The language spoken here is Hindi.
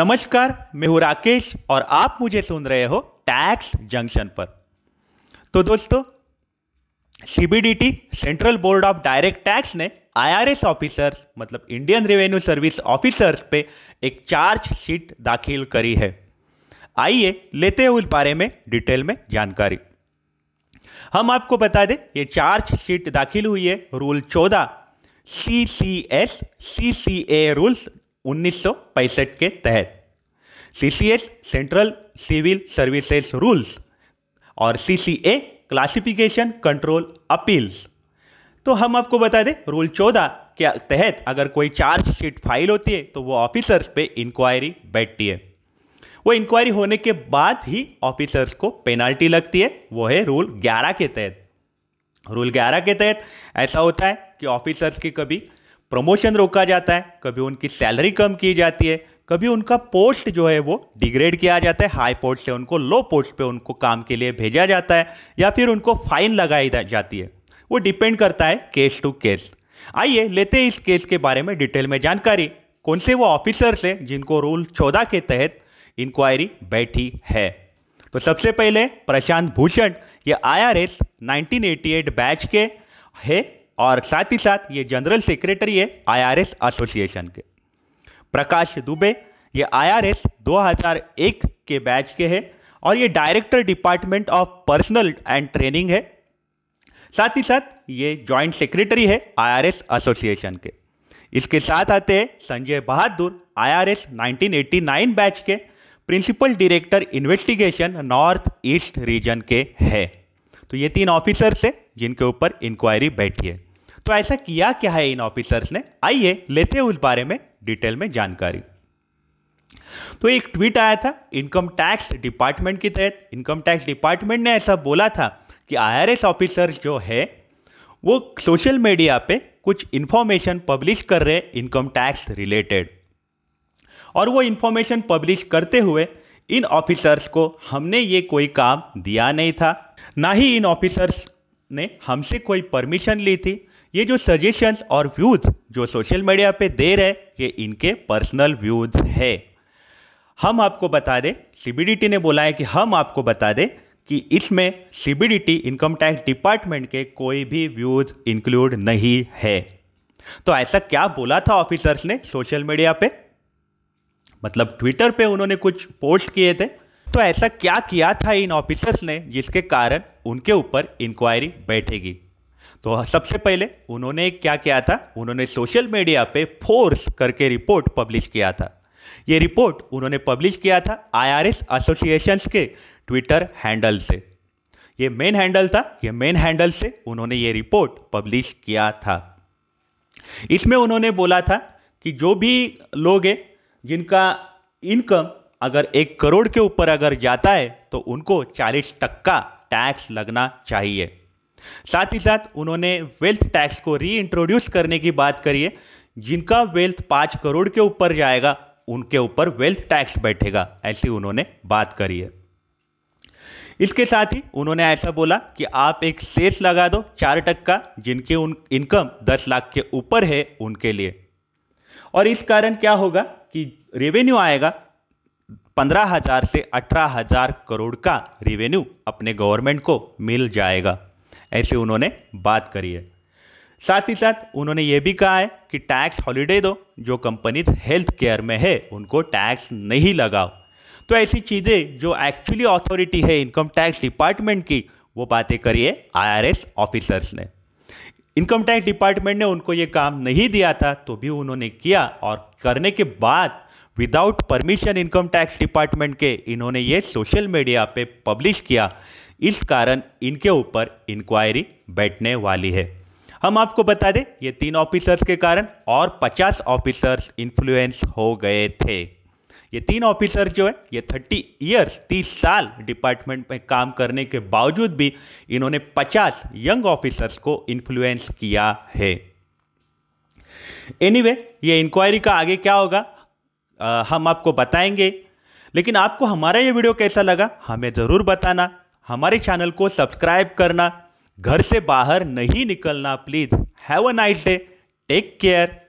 नमस्कार मैं हूं राकेश और आप मुझे सुन रहे हो टैक्स जंक्शन पर तो दोस्तों CBDT central board of direct tax ने आईआरएस ऑफिसर मतलब इंडियन रेवेन्यू सर्विस ऑफिसर्स पे एक चार्ज शीट दाखिल करी है आइए लेते हैं उस बारे में डिटेल में जानकारी हम आपको बता दें ये चार्ज शीट दाखिल हुई है रूल चौदह सी सी एस सी सी ए रूल्स उन्नीस के तहत C central civil services rules और सी क्लासिफिकेशन कंट्रोल अपील्स तो हम आपको बता दें रूल चौदह के तहत अगर कोई चार्ज शीट फाइल होती है तो वो ऑफिसर्स पे इंक्वायरी बैठती है वो इंक्वायरी होने के बाद ही ऑफिसर्स को पेनाल्टी लगती है वो है रूल ग्यारह के तहत रूल ग्यारह के तहत ऐसा होता है कि ऑफिसर्स की कभी प्रमोशन रोका जाता है कभी उनकी सैलरी कम की जाती है कभी उनका पोस्ट जो है वो डिग्रेड किया जाता है हाई पोस्ट से उनको लो पोस्ट पे उनको काम के लिए भेजा जाता है या फिर उनको फाइन लगाई जाती है वो डिपेंड करता है केस टू केस आइए लेते हैं इस केस के बारे में डिटेल में जानकारी कौन से वो ऑफिसर्स हैं जिनको रूल चौदह के तहत इंक्वायरी बैठी है तो सबसे पहले प्रशांत भूषण ये आई आर बैच के है और साथ ही साथ ये जनरल सेक्रेटरी है आईआरएस एसोसिएशन के प्रकाश दुबे ये आईआरएस 2001 के बैच के हैं और ये director department of personnel and training है साथ ही साथ ये जॉइंट सेक्रेटरी है आईआरएस एसोसिएशन के इसके साथ आते हैं संजय बहादुर आईआरएस 1989 बैच के principal director investigation north east region के हैं तो ये तीन ऑफिसर्स हैं जिनके ऊपर इंक्वायरी बैठी है तो ऐसा किया क्या है इन ऑफिसर्स ने आइए लेते हैं उस बारे में डिटेल में जानकारी तो एक ट्वीट आया था इनकम टैक्स डिपार्टमेंट के तहत इनकम टैक्स डिपार्टमेंट ने ऐसा बोला था कि आईआरएस ऑफिसर जो है वो सोशल मीडिया पे कुछ इन्फॉर्मेशन पब्लिश कर रहे इनकम टैक्स रिलेटेड और वो इन्फॉर्मेशन पब्लिश करते हुए इन ऑफिसर्स को हमने ये कोई काम दिया नहीं था ना ही इन ऑफिसर्स ने हमसे कोई परमिशन ली थी ये जो सजेशंस और व्यूज़ जो सोशल मीडिया पे दे रहे ये इनके पर्सनल व्यूज़ है हम आपको बता दें सीबीडीटी ने बोला है कि हम आपको बता दें कि इसमें सीबीडीटी इनकम टैक्स डिपार्टमेंट के कोई भी व्यूज़ इंक्लूड नहीं है तो ऐसा क्या बोला था ऑफिसर्स ने सोशल मीडिया पे मतलब ट्विटर पे उन्होंने कुछ पोस्ट किए थे तो ऐसा क्या किया था इन ऑफिसर्स ने जिसके कारण उनके ऊपर इंक्वायरी बैठेगी तो सबसे पहले उन्होंने क्या किया था उन्होंने सोशल मीडिया पे फोर्स करके रिपोर्ट पब्लिश किया था ये रिपोर्ट उन्होंने पब्लिश किया था आईआरएस एसोसिएशंस के ट्विटर हैंडल से ये मेन हैंडल था ये मेन हैंडल से उन्होंने ये रिपोर्ट पब्लिश किया था इसमें उन्होंने बोला था कि जो भी लोग हैं जिनका इनकम अगर एक करोड़ के ऊपर अगर जाता है तो उनको चालीस टक्का टैक्स लगना चाहिए साथ ही साथ उन्होंने वेल्थ टैक्स को रीइंट्रोड्यूस करने की बात करी है जिनका वेल्थ पाँच करोड़ के ऊपर जाएगा उनके ऊपर वेल्थ टैक्स बैठेगा ऐसी उन्होंने बात करी है इसके साथ ही उन्होंने ऐसा बोला कि आप एक सेस लगा दो चार टक्का जिनके उन इनकम दस लाख के ऊपर है उनके लिए और इस कारण क्या होगा कि रेवेन्यू आएगा पंद्रह हजार से अठारह हजार करोड़ का रेवेन्यू अपने गवर्नमेंट को मिल जाएगा ऐसे उन्होंने बात करी है साथ ही साथ उन्होंने ये भी कहा है कि टैक्स हॉलीडे दो जो कंपनीज हेल्थ केयर में है उनको टैक्स नहीं लगाओ तो ऐसी चीज़ें जो एक्चुअली अथॉरिटी है इनकम टैक्स डिपार्टमेंट की वो बातें करिए आईआरएस ऑफिसर्स ने इनकम टैक्स डिपार्टमेंट ने उनको ये काम नहीं दिया था तो भी उन्होंने किया और करने के बाद without permission income tax department के इन्होंने ये सोशल मीडिया पे पब्लिश किया इस कारण इनके ऊपर इंक्वायरी बैठने वाली है हम आपको बता दें ये तीन ऑफिसर्स के कारण और 50 ऑफिसर्स इन्फ्लुएंस हो गए थे ये तीन ऑफिसर जो है ये थर्टी ईयर्स तीस साल डिपार्टमेंट में काम करने के बावजूद भी इन्होंने पचास यंग ऑफिसर्स को इन्फ्लुएंस किया है एनीवे anyway, ये इंक्वायरी का आगे क्या होगा आ, हम आपको बताएंगे लेकिन आपको हमारा ये वीडियो कैसा लगा हमें ज़रूर बताना हमारे चैनल को सब्सक्राइब करना घर से बाहर नहीं निकलना please have a nice day take care